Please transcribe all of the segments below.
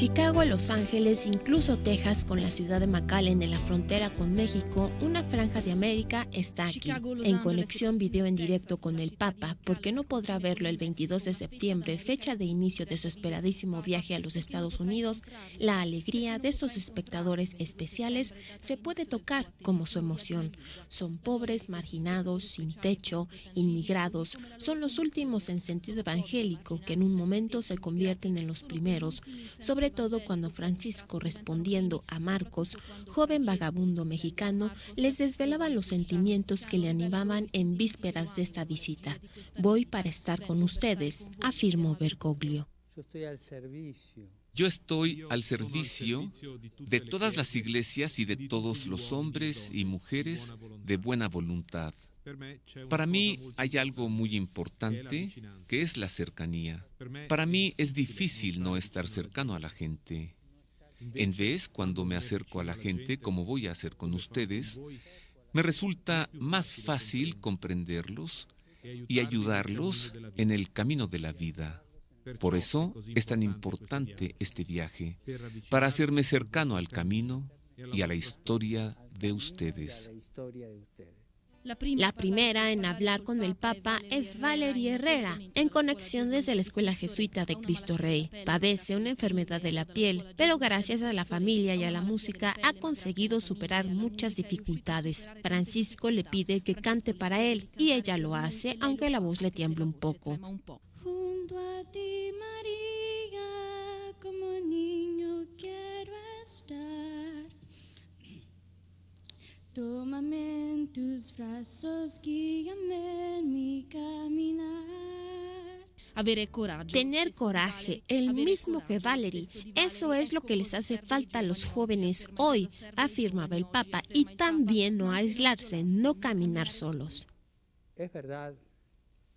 Chicago Los Ángeles, incluso Texas con la ciudad de McAllen en la frontera con México, una franja de América está aquí, en conexión video en directo con el Papa, porque no podrá verlo el 22 de septiembre, fecha de inicio de su esperadísimo viaje a los Estados Unidos. La alegría de esos espectadores especiales se puede tocar como su emoción. Son pobres, marginados, sin techo, inmigrados, son los últimos en sentido evangélico que en un momento se convierten en los primeros, sobre todo cuando Francisco, respondiendo a Marcos, joven vagabundo mexicano, les desvelaba los sentimientos que le animaban en vísperas de esta visita. Voy para estar con ustedes, afirmó Bergoglio. Yo estoy al servicio. Yo estoy al servicio de todas las iglesias y de todos los hombres y mujeres de buena voluntad. Para mí hay algo muy importante que es la cercanía. Para mí es difícil no estar cercano a la gente. En vez, cuando me acerco a la gente, como voy a hacer con ustedes, me resulta más fácil comprenderlos y ayudarlos en el camino de la vida. Por eso es tan importante este viaje, para hacerme cercano al camino y a la historia de ustedes. La primera en hablar con el Papa es Valerie Herrera, en conexión desde la Escuela Jesuita de Cristo Rey. Padece una enfermedad de la piel, pero gracias a la familia y a la música ha conseguido superar muchas dificultades. Francisco le pide que cante para él y ella lo hace, aunque la voz le tiembla un poco. Junto a ti, María, como niño quiero estar. Tener coraje, el mismo que Valerie. Eso es lo que les hace falta a los jóvenes hoy, afirmaba el Papa, y también no aislarse, no caminar solos. es verdad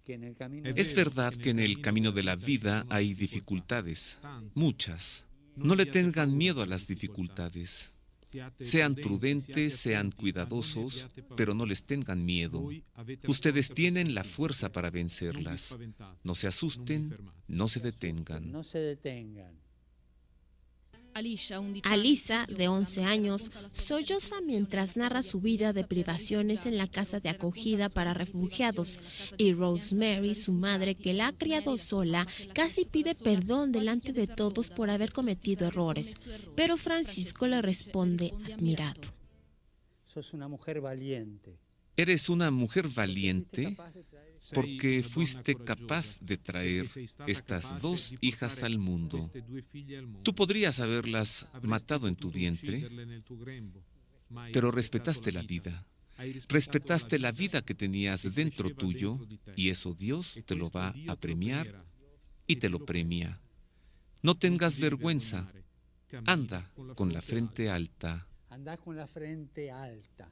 que en el camino de la vida hay dificultades, muchas. No le tengan miedo a las dificultades. Sean prudentes, sean cuidadosos, pero no les tengan miedo. Ustedes tienen la fuerza para vencerlas. No se asusten, no se detengan. Alisa, de 11 años, solloza mientras narra su vida de privaciones en la casa de acogida para refugiados y Rosemary, su madre, que la ha criado sola, casi pide perdón delante de todos por haber cometido errores, pero Francisco le responde admirado. una mujer valiente. ¿Eres una mujer valiente? porque fuiste capaz de traer estas dos hijas este al mundo. Tú podrías haberlas matado en tu vientre, pero respetaste la vida. Respetaste la vida que tenías dentro tuyo y eso Dios te lo va a premiar y te lo premia. No tengas vergüenza. Anda con la frente alta. Anda con la frente alta.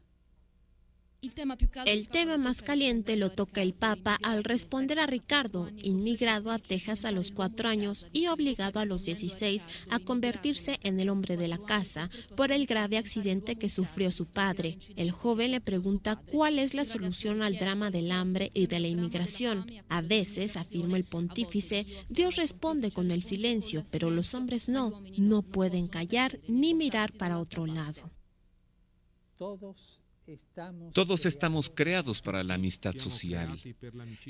El tema más caliente lo toca el Papa al responder a Ricardo, inmigrado a Texas a los cuatro años y obligado a los 16 a convertirse en el hombre de la casa por el grave accidente que sufrió su padre. El joven le pregunta cuál es la solución al drama del hambre y de la inmigración. A veces, afirma el pontífice, Dios responde con el silencio, pero los hombres no, no pueden callar ni mirar para otro lado. Todos estamos creados para la amistad social.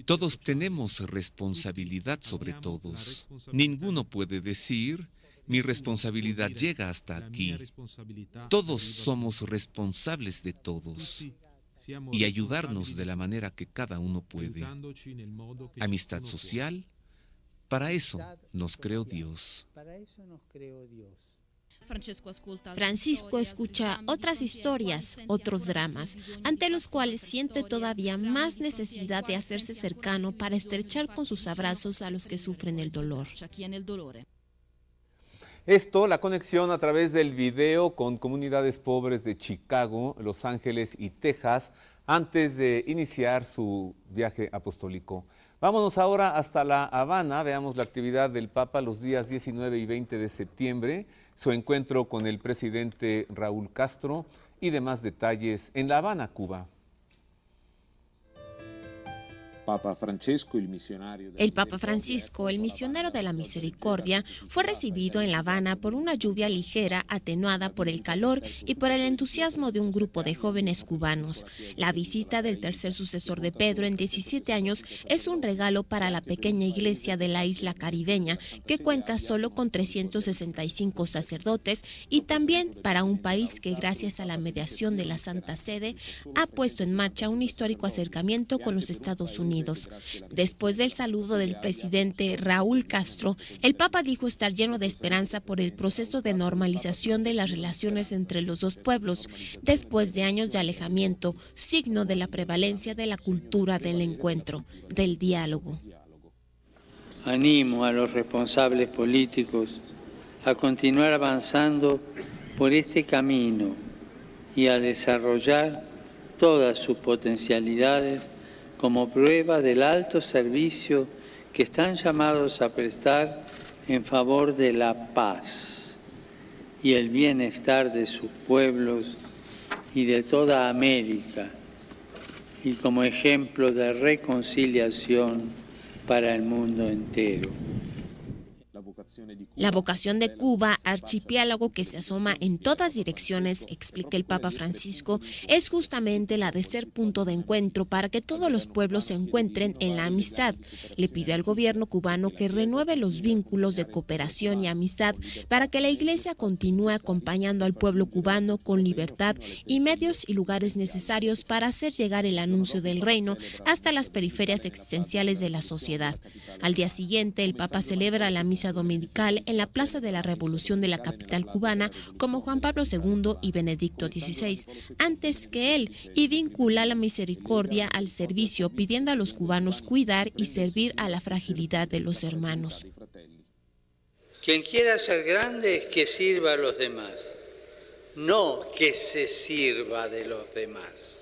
Todos tenemos responsabilidad sobre todos. Ninguno puede decir, mi responsabilidad llega hasta aquí. Todos somos responsables de todos y ayudarnos de la manera que cada uno puede. Amistad social, para eso nos creó Dios. Francisco escucha otras historias, otros dramas, ante los cuales siente todavía más necesidad de hacerse cercano para estrechar con sus abrazos a los que sufren el dolor. Esto, la conexión a través del video con comunidades pobres de Chicago, Los Ángeles y Texas antes de iniciar su viaje apostólico. Vámonos ahora hasta La Habana, veamos la actividad del Papa los días 19 y 20 de septiembre, su encuentro con el presidente Raúl Castro y demás detalles en La Habana, Cuba. El Papa Francisco, el misionero de la misericordia, fue recibido en La Habana por una lluvia ligera atenuada por el calor y por el entusiasmo de un grupo de jóvenes cubanos. La visita del tercer sucesor de Pedro en 17 años es un regalo para la pequeña iglesia de la isla caribeña, que cuenta solo con 365 sacerdotes, y también para un país que gracias a la mediación de la Santa Sede ha puesto en marcha un histórico acercamiento con los Estados Unidos. Después del saludo del presidente Raúl Castro, el Papa dijo estar lleno de esperanza por el proceso de normalización de las relaciones entre los dos pueblos, después de años de alejamiento, signo de la prevalencia de la cultura del encuentro, del diálogo. Animo a los responsables políticos a continuar avanzando por este camino y a desarrollar todas sus potencialidades como prueba del alto servicio que están llamados a prestar en favor de la paz y el bienestar de sus pueblos y de toda América, y como ejemplo de reconciliación para el mundo entero. La vocación de Cuba, archipiélago que se asoma en todas direcciones, explica el Papa Francisco, es justamente la de ser punto de encuentro para que todos los pueblos se encuentren en la amistad. Le pide al gobierno cubano que renueve los vínculos de cooperación y amistad para que la Iglesia continúe acompañando al pueblo cubano con libertad y medios y lugares necesarios para hacer llegar el anuncio del reino hasta las periferias existenciales de la sociedad. Al día siguiente, el Papa celebra la misa dominical en la Plaza de la Revolución de la capital cubana como Juan Pablo II y Benedicto XVI, antes que él, y vincula la misericordia al servicio, pidiendo a los cubanos cuidar y servir a la fragilidad de los hermanos. Quien quiera ser grande, es que sirva a los demás, no que se sirva de los demás.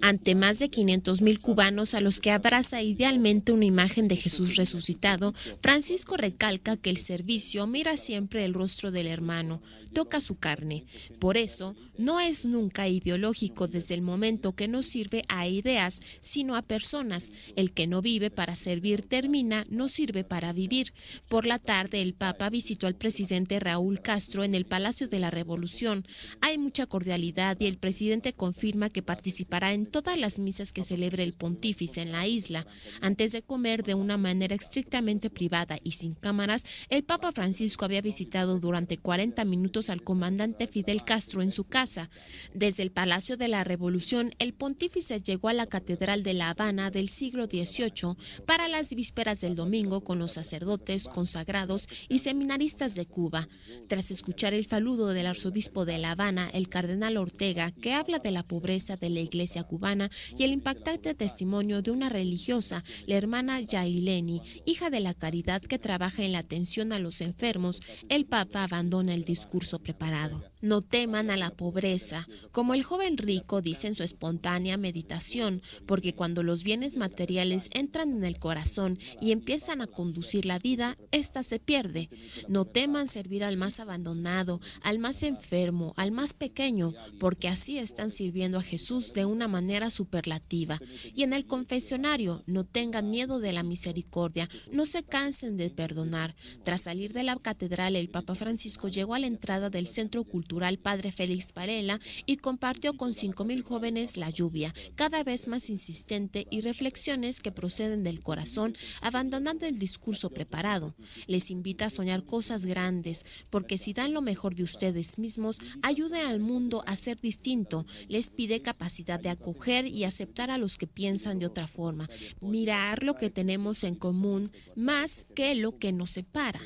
Ante más de 500.000 cubanos a los que abraza idealmente una imagen de Jesús este resucitado, Francisco recalca que el servicio mira siempre el rostro del hermano, toca su carne. Por eso, no es nunca ideológico desde el momento que no sirve a ideas, sino a personas. El que no vive para servir termina, no sirve para vivir. Por la tarde, el Papa visitó al presidente Raúl Castro en el Palacio de la Revolución. Hay mucha cordialidad y el presidente confirma que participará en todas las misas que celebre el pontífice en la isla. Antes de comer de una manera estrictamente privada y sin cámaras, el Papa Francisco había visitado durante 40 minutos al comandante Fidel Castro en su casa. Desde el Palacio de la Revolución, el pontífice llegó a la Catedral de La Habana del siglo XVIII para las vísperas del domingo con los sacerdotes, consagrados y seminaristas de Cuba. Tras escuchar el saludo del arzobispo de La Habana, el cardenal Ortega, que habla de la pobreza, de la iglesia cubana y el impactante testimonio de una religiosa, la hermana Yaileni, hija de la caridad que trabaja en la atención a los enfermos, el Papa abandona el discurso preparado. No teman a la pobreza, como el joven rico dice en su espontánea meditación, porque cuando los bienes materiales entran en el corazón y empiezan a conducir la vida, ésta se pierde. No teman servir al más abandonado, al más enfermo, al más pequeño, porque así están sirviendo a Jesús de una manera superlativa. Y en el confesionario, no tengan miedo de la misericordia, no se cansen de perdonar. Tras salir de la catedral, el Papa Francisco llegó a la entrada del centro cultural Padre Félix Varela y compartió con 5.000 jóvenes la lluvia, cada vez más insistente y reflexiones que proceden del corazón, abandonando el discurso preparado. Les invita a soñar cosas grandes, porque si dan lo mejor de ustedes mismos, ayuden al mundo a ser distinto. Les pide capacidad de acoger y aceptar a los que piensan de otra forma, mirar lo que tenemos en común más que lo que nos separa.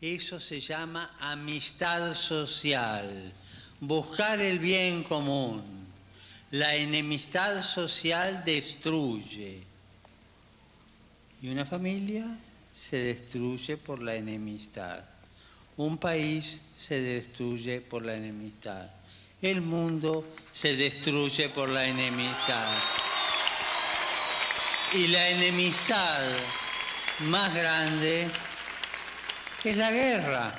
Eso se llama amistad social, buscar el bien común. La enemistad social destruye. Y una familia se destruye por la enemistad. Un país se destruye por la enemistad. El mundo se destruye por la enemistad. Y la enemistad más grande es la guerra.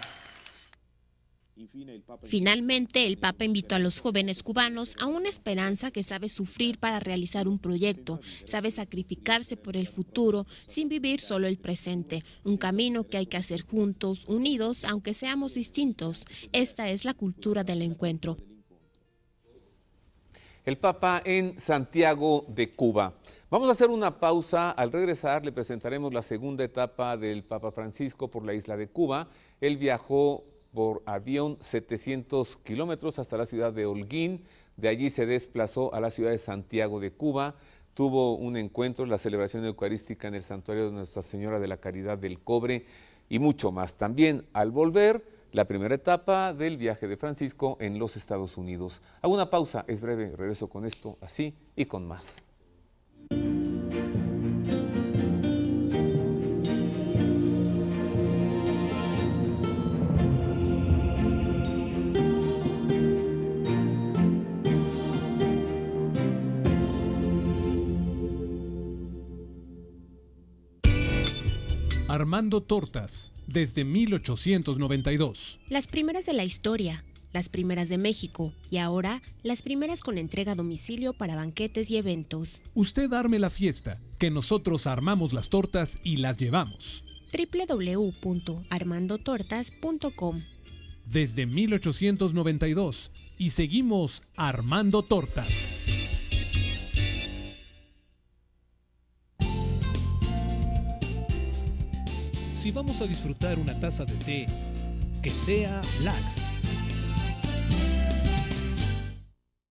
Finalmente, el Papa invitó a los jóvenes cubanos a una esperanza que sabe sufrir para realizar un proyecto, sabe sacrificarse por el futuro sin vivir solo el presente, un camino que hay que hacer juntos, unidos, aunque seamos distintos. Esta es la cultura del encuentro el Papa en Santiago de Cuba. Vamos a hacer una pausa. Al regresar le presentaremos la segunda etapa del Papa Francisco por la isla de Cuba. Él viajó por avión 700 kilómetros hasta la ciudad de Holguín. De allí se desplazó a la ciudad de Santiago de Cuba. Tuvo un encuentro, la celebración eucarística en el santuario de Nuestra Señora de la Caridad del Cobre y mucho más. También al volver la primera etapa del viaje de Francisco en los Estados Unidos. Hago una pausa, es breve, regreso con esto, así y con más. Armando Tortas, desde 1892. Las primeras de la historia, las primeras de México y ahora las primeras con entrega a domicilio para banquetes y eventos. Usted arme la fiesta, que nosotros armamos las tortas y las llevamos. www.armandotortas.com Desde 1892 y seguimos armando tortas. Y vamos a disfrutar una taza de té, que sea lax